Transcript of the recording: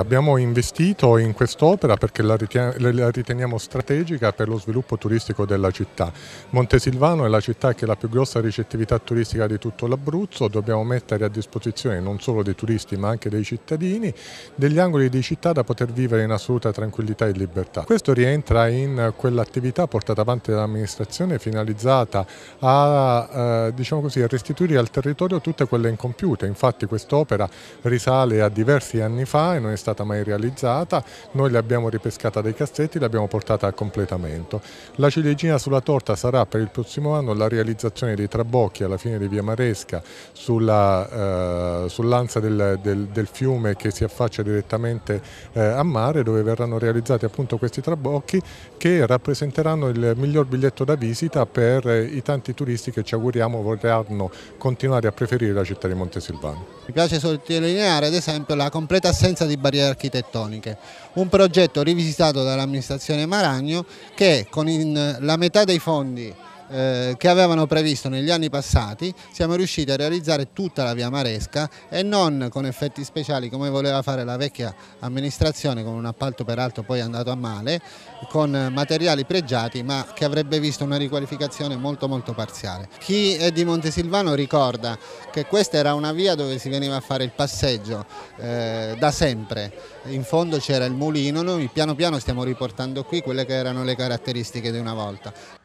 Abbiamo investito in quest'opera perché la, riteniamo strategica per lo sviluppo turistico della città. Montesilvano è la città che ha la più grossa ricettività turistica di tutto l'Abruzzo, dobbiamo mettere a disposizione non solo dei turisti ma anche dei cittadini degli angoli di città da poter vivere in assoluta tranquillità e libertà. Questo rientra in quell'attività portata avanti dall'amministrazione finalizzata a, eh, diciamo così, a restituire al territorio tutte quelle incompiute, infatti quest'opera risale a diversi anni fa e non è stata stata mai realizzata, noi l'abbiamo ripescata dai cassetti e l'abbiamo portata a completamento. La ciliegina sulla torta sarà per il prossimo anno la realizzazione dei trabocchi alla fine di Via Maresca sulla, eh, sull'anza del, del, del, fiume che si affaccia direttamente eh, a mare dove verranno realizzati appunto questi trabocchi che rappresenteranno il miglior biglietto da visita per eh, i tanti turisti che ci auguriamo vorranno continuare a preferire la città di Montesilvano. Mi piace sottolineare ad esempio la completa assenza di barriere materie architettoniche. Un progetto rivisitato dall'amministrazione Maragno che con in, la metà dei fondi eh, che avevano previsto negli anni passati, siamo riusciti a realizzare tutta la via Maresca e non con effetti speciali come voleva fare la vecchia amministrazione con un appalto peraltro poi andato a male, con materiali pregiati ma che avrebbe visto una riqualificazione molto molto parziale. Chi è di Montesilvano ricorda che questa era una via dove si veniva a fare il passeggio eh, da sempre, in fondo c'era il mulino, noi piano piano stiamo riportando qui quelle che erano le caratteristiche di una volta.